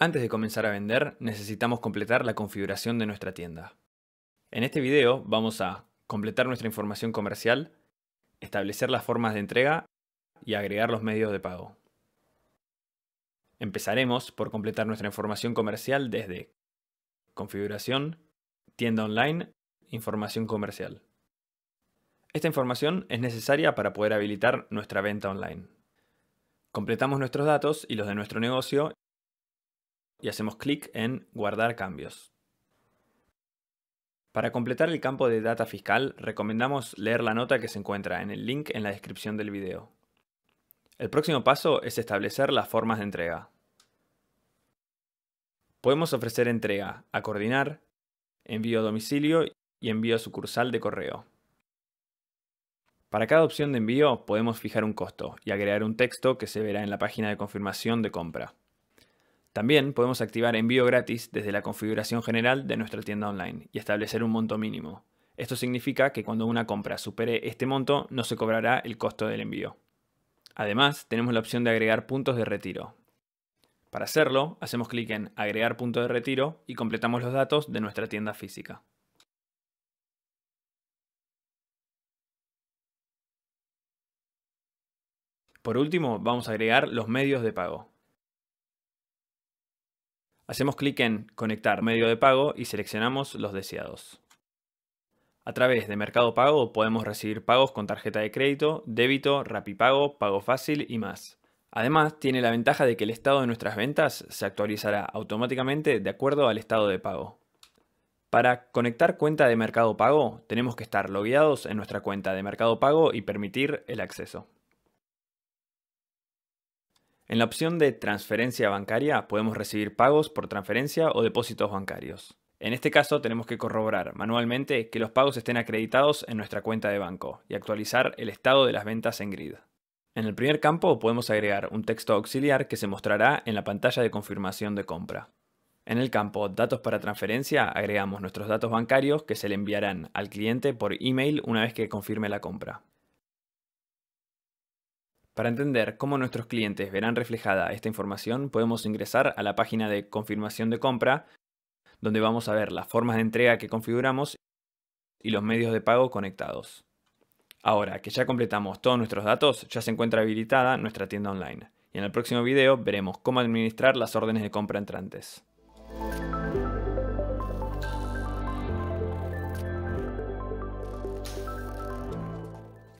Antes de comenzar a vender, necesitamos completar la configuración de nuestra tienda. En este video vamos a completar nuestra información comercial, establecer las formas de entrega y agregar los medios de pago. Empezaremos por completar nuestra información comercial desde configuración, tienda online, información comercial. Esta información es necesaria para poder habilitar nuestra venta online. Completamos nuestros datos y los de nuestro negocio y hacemos clic en Guardar cambios. Para completar el campo de data fiscal, recomendamos leer la nota que se encuentra en el link en la descripción del video. El próximo paso es establecer las formas de entrega. Podemos ofrecer entrega a coordinar, envío a domicilio y envío a sucursal de correo. Para cada opción de envío podemos fijar un costo y agregar un texto que se verá en la página de confirmación de compra. También podemos activar envío gratis desde la configuración general de nuestra tienda online y establecer un monto mínimo. Esto significa que cuando una compra supere este monto no se cobrará el costo del envío. Además, tenemos la opción de agregar puntos de retiro. Para hacerlo, hacemos clic en Agregar punto de retiro y completamos los datos de nuestra tienda física. Por último, vamos a agregar los medios de pago. Hacemos clic en Conectar medio de pago y seleccionamos los deseados. A través de Mercado Pago podemos recibir pagos con tarjeta de crédito, débito, Rapipago, Pago Fácil y más. Además, tiene la ventaja de que el estado de nuestras ventas se actualizará automáticamente de acuerdo al estado de pago. Para conectar cuenta de Mercado Pago, tenemos que estar logueados en nuestra cuenta de Mercado Pago y permitir el acceso. En la opción de transferencia bancaria podemos recibir pagos por transferencia o depósitos bancarios. En este caso tenemos que corroborar manualmente que los pagos estén acreditados en nuestra cuenta de banco y actualizar el estado de las ventas en grid. En el primer campo podemos agregar un texto auxiliar que se mostrará en la pantalla de confirmación de compra. En el campo Datos para transferencia agregamos nuestros datos bancarios que se le enviarán al cliente por email una vez que confirme la compra. Para entender cómo nuestros clientes verán reflejada esta información, podemos ingresar a la página de confirmación de compra, donde vamos a ver las formas de entrega que configuramos y los medios de pago conectados. Ahora que ya completamos todos nuestros datos, ya se encuentra habilitada nuestra tienda online. Y en el próximo video veremos cómo administrar las órdenes de compra entrantes.